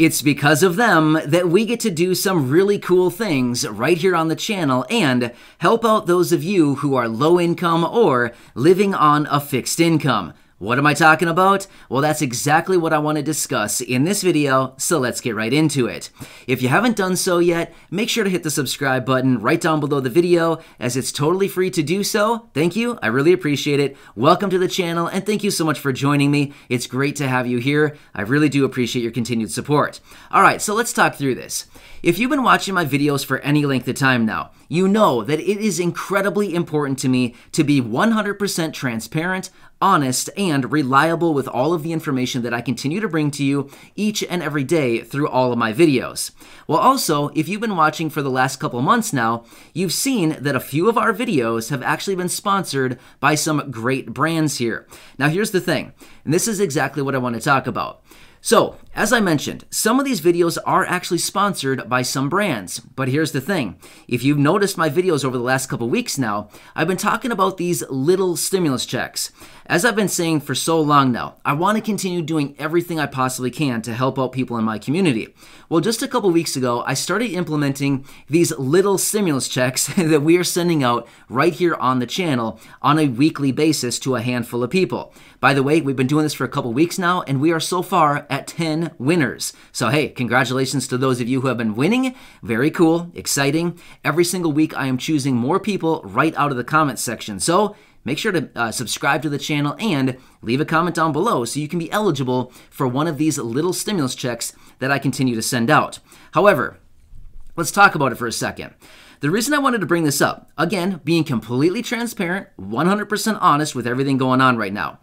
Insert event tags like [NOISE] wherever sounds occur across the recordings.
It's because of them that we get to do some really cool things right here on the channel and help out those of you who are low income or living on a fixed income. What am I talking about? Well, that's exactly what I want to discuss in this video, so let's get right into it. If you haven't done so yet, make sure to hit the subscribe button right down below the video, as it's totally free to do so. Thank you, I really appreciate it. Welcome to the channel, and thank you so much for joining me. It's great to have you here. I really do appreciate your continued support. All right, so let's talk through this. If you've been watching my videos for any length of time now, you know that it is incredibly important to me to be 100% transparent, honest, and reliable with all of the information that I continue to bring to you each and every day through all of my videos. Well, also, if you've been watching for the last couple months now, you've seen that a few of our videos have actually been sponsored by some great brands here. Now, here's the thing, and this is exactly what I want to talk about. So, as I mentioned, some of these videos are actually sponsored by some brands. But here's the thing. If you've noticed my videos over the last couple weeks now, I've been talking about these little stimulus checks. As I've been saying for so long now, I want to continue doing everything I possibly can to help out people in my community. Well, just a couple weeks ago, I started implementing these little stimulus checks [LAUGHS] that we are sending out right here on the channel on a weekly basis to a handful of people. By the way, we've been doing this for a couple weeks now, and we are so far at 10 winners. So, hey, congratulations to those of you who have been winning. Very cool, exciting. Every single week, I am choosing more people right out of the comments section. So, make sure to uh, subscribe to the channel and leave a comment down below so you can be eligible for one of these little stimulus checks that I continue to send out. However, let's talk about it for a second. The reason I wanted to bring this up, again, being completely transparent, 100% honest with everything going on right now.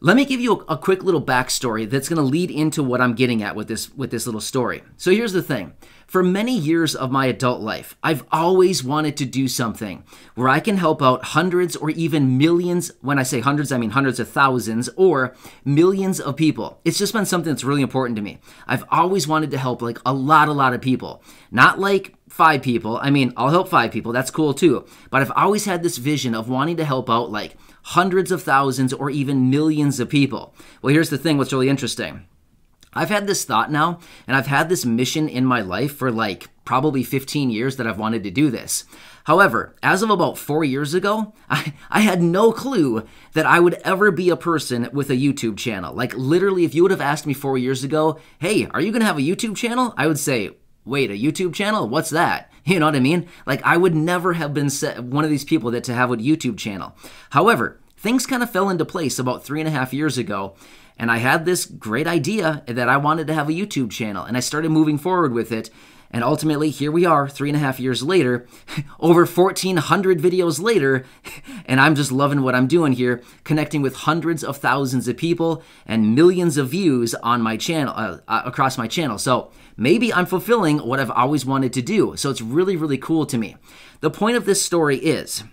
Let me give you a, a quick little backstory that's going to lead into what I'm getting at with this with this little story. So here's the thing. For many years of my adult life, I've always wanted to do something where I can help out hundreds or even millions, when I say hundreds, I mean hundreds of thousands or millions of people. It's just been something that's really important to me. I've always wanted to help like a lot a lot of people. Not like five people. I mean, I'll help five people. That's cool too. But I've always had this vision of wanting to help out like hundreds of thousands or even millions of people. Well, here's the thing what's really interesting. I've had this thought now, and I've had this mission in my life for like probably 15 years that I've wanted to do this. However, as of about four years ago, [LAUGHS] I, I, had no clue that I would ever be a person with a YouTube channel. Like, literally, if you would have asked me four years ago, hey, are you gonna have a YouTube channel? I would say, wait, a YouTube channel? What's that? [LAUGHS] You know what I mean? Like, I would never have been one of these people that to have a YouTube channel. However, things kind of fell into place about three and a half years ago. And I had this great idea that I wanted to have a YouTube channel, and I started moving forward with it. And ultimately, here we are, three and a half years later, [LAUGHS] over 1,400 videos later, [LAUGHS] and I'm just loving what I'm doing here, connecting with hundreds of thousands of people and millions of views on my channel, uh, uh, across my channel. So maybe I'm fulfilling what I've always wanted to do. So it's really, really cool to me. The point of this story is,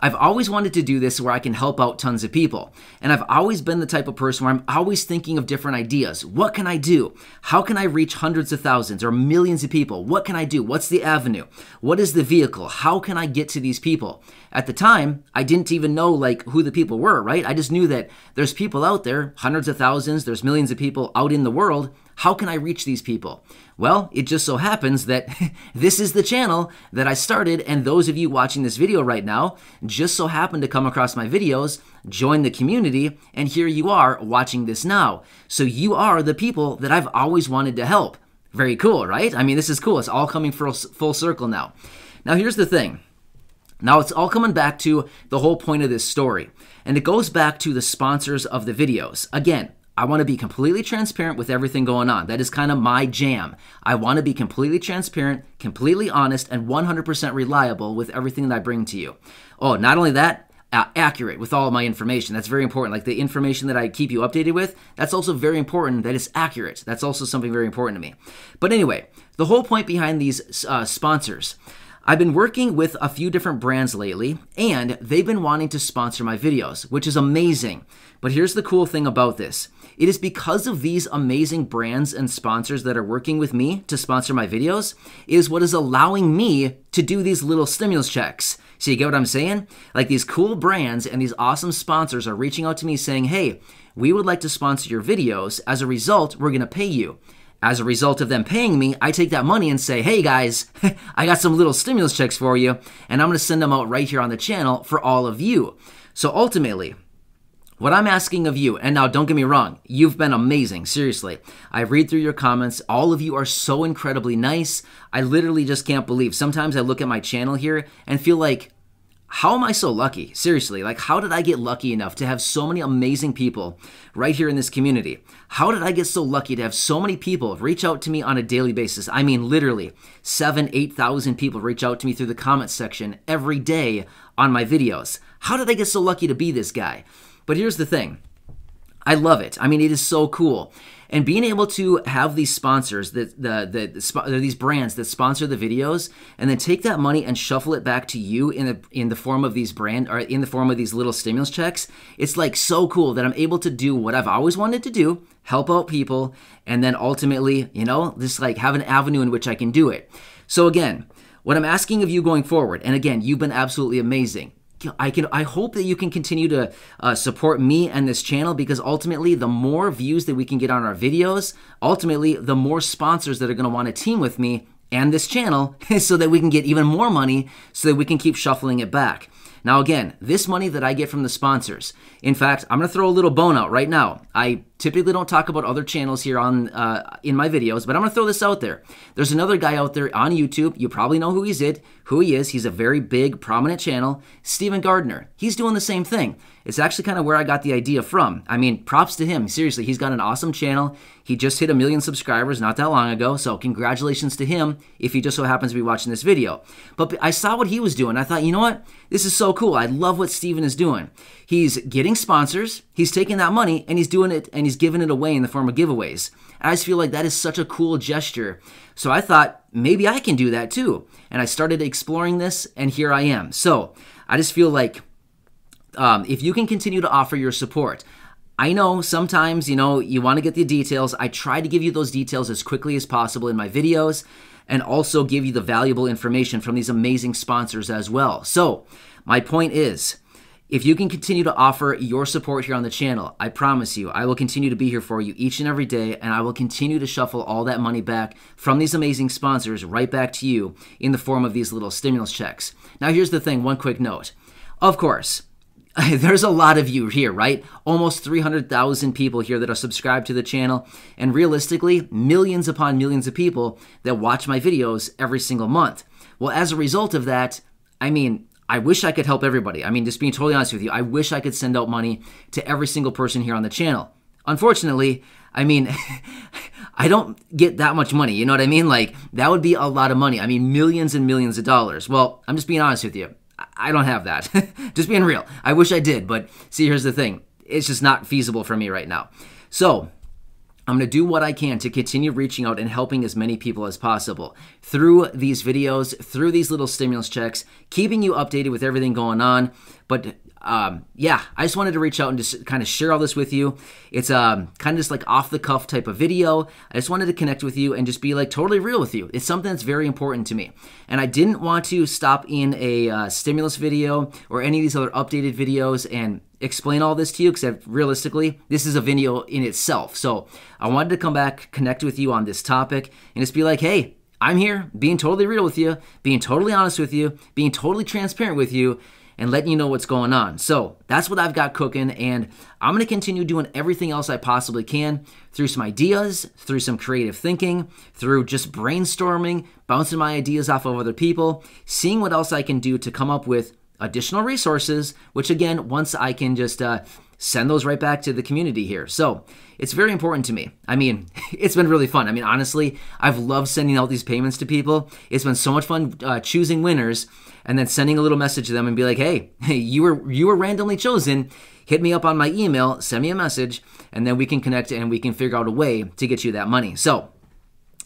I've always wanted to do this where I can help out tons of people. And I've always been the type of person where I'm always thinking of different ideas. What can I do? How can I reach hundreds of thousands or millions of people? What can I do? What's the avenue? What is the vehicle? How can I get to these people? At the time, I didn't even know like who the people were, right? I just knew that there's people out there, hundreds of thousands, there's millions of people out in the world. How can I reach these people? Well, it just so happens that [LAUGHS] this is the channel that I started, and those of you watching this video right now just so happen to come across my videos, join the community, and here you are watching this now. So you are the people that I've always wanted to help. Very cool, right? I mean, this is cool. It's all coming full, full circle now. Now, here's the thing. Now, it's all coming back to the whole point of this story, and it goes back to the sponsors of the videos. Again, I want to be completely transparent with everything going on. That is kind of my jam. I want to be completely transparent, completely honest, and 100% reliable with everything that I bring to you. Oh, not only that, uh, accurate with all my information. That's very important. Like the information that I keep you updated with, that's also very important that it's accurate. That's also something very important to me. But anyway, the whole point behind these uh, sponsors I've been working with a few different brands lately, and they've been wanting to sponsor my videos, which is amazing. But here's the cool thing about this. It is because of these amazing brands and sponsors that are working with me to sponsor my videos is what is allowing me to do these little stimulus checks. So you get what I'm saying? Like these cool brands and these awesome sponsors are reaching out to me saying, hey, we would like to sponsor your videos. As a result, we're gonna pay you. As a result of them paying me, I take that money and say, hey guys, [LAUGHS] I got some little stimulus checks for you, and I'm gonna send them out right here on the channel for all of you. So ultimately, what I'm asking of you, and now don't get me wrong, you've been amazing, seriously. I read through your comments. All of you are so incredibly nice. I literally just can't believe. Sometimes I look at my channel here and feel like how am I so lucky? Seriously, like, how did I get lucky enough to have so many amazing people right here in this community? How did I get so lucky to have so many people reach out to me on a daily basis? I mean, literally, seven, 8,000 people reach out to me through the comments section every day on my videos. How did I get so lucky to be this guy? But here's the thing I love it. I mean, it is so cool. And being able to have these sponsors that the, the, the these brands that sponsor the videos, and then take that money and shuffle it back to you in the in the form of these brand or in the form of these little stimulus checks. It's like so cool that I'm able to do what I've always wanted to do, help out people, and then ultimately, you know, just like have an avenue in which I can do it. So again, what I'm asking of you going forward, and again, you've been absolutely amazing I can I hope that you can continue to uh, support me and this channel because ultimately the more views that we can get on our videos, ultimately the more sponsors that are going to want to team with me and this channel [LAUGHS] so that we can get even more money so that we can keep shuffling it back. Now, again, this money that I get from the sponsors, in fact, I'm going to throw a little bone out right now. I typically don't talk about other channels here on uh, in my videos, but I'm going to throw this out there. There's another guy out there on YouTube. You probably know who he's it, who he is. He's a very big, prominent channel. Stephen Gardner. He's doing the same thing. It's actually kind of where I got the idea from. I mean, props to him. Seriously, he's got an awesome channel. He just hit a million subscribers not that long ago, so congratulations to him if he just so happens to be watching this video. But I saw what he was doing. I thought, you know what? This is so cool. I love what Steven is doing. He's getting sponsors, he's taking that money, and he's doing it and he's giving it away in the form of giveaways. I just feel like that is such a cool gesture. So I thought, maybe I can do that too. And I started exploring this, and here I am. So I just feel like um, if you can continue to offer your support. I know sometimes, you know, you want to get the details. I try to give you those details as quickly as possible in my videos and also give you the valuable information from these amazing sponsors as well. So, my point is, if you can continue to offer your support here on the channel, I promise you, I will continue to be here for you each and every day, and I will continue to shuffle all that money back from these amazing sponsors right back to you in the form of these little stimulus checks. Now, here's the thing one quick note. Of course, [LAUGHS] there's a lot of you here, right? Almost 300,000 people here that are subscribed to the channel, and realistically, millions upon millions of people that watch my videos every single month. Well, as a result of that, I mean, I wish I could help everybody. I mean, just being totally honest with you, I wish I could send out money to every single person here on the channel. Unfortunately, I mean, [LAUGHS] I don't get that much money. You know what I mean? Like, that would be a lot of money. I mean, millions and millions of dollars. Well, I'm just being honest with you. I don't have that. [LAUGHS] just being real. I wish I did, but see, here's the thing it's just not feasible for me right now. So, I'm going to do what I can to continue reaching out and helping as many people as possible through these videos, through these little stimulus checks, keeping you updated with everything going on, but um, yeah, I just wanted to reach out and just kind of share all this with you. It's um, kind of just like off the cuff type of video. I just wanted to connect with you and just be like totally real with you. It's something that's very important to me. And I didn't want to stop in a uh, stimulus video or any of these other updated videos and explain all this to you because realistically, this is a video in itself. So I wanted to come back, connect with you on this topic, and just be like, hey, I'm here being totally real with you, being totally honest with you, being totally transparent with you and letting you know what's going on. So that's what I've got cooking, and I'm gonna continue doing everything else I possibly can through some ideas, through some creative thinking, through just brainstorming, bouncing my ideas off of other people, seeing what else I can do to come up with additional resources, which again, once I can just uh, send those right back to the community here. So it's very important to me. I mean, [LAUGHS] it's been really fun. I mean, honestly, I've loved sending out these payments to people. It's been so much fun uh, choosing winners and then sending a little message to them and be like, hey, [LAUGHS] you were you were randomly chosen. Hit me up on my email, send me a message, and then we can connect and we can figure out a way to get you that money. So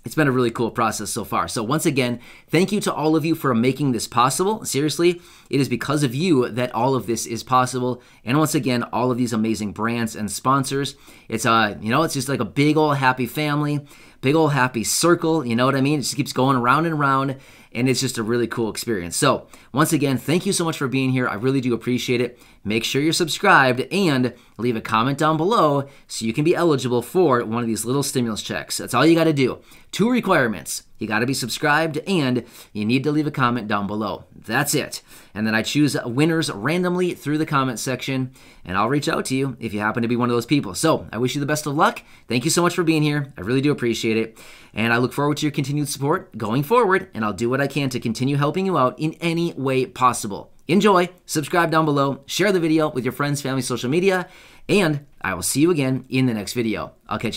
it's been a really cool process so far. So once again, thank you to all of you for making this possible. Seriously, it is because of you that all of this is possible. And once again, all of these amazing brands and sponsors. It's a uh, you know, it's just like a big old happy family big old happy circle. You know what I mean? It just keeps going around and around, and it's just a really cool experience. So, once again, thank you so much for being here. I really do appreciate it. Make sure you're subscribed and leave a comment down below so you can be eligible for one of these little stimulus checks. That's all you got to do. Two requirements you got to be subscribed and you need to leave a comment down below. That's it. And then I choose winners randomly through the comment section and I'll reach out to you if you happen to be one of those people. So I wish you the best of luck. Thank you so much for being here. I really do appreciate it. And I look forward to your continued support going forward. And I'll do what I can to continue helping you out in any way possible. Enjoy, subscribe down below, share the video with your friends, family, social media, and I will see you again in the next video. I'll catch you.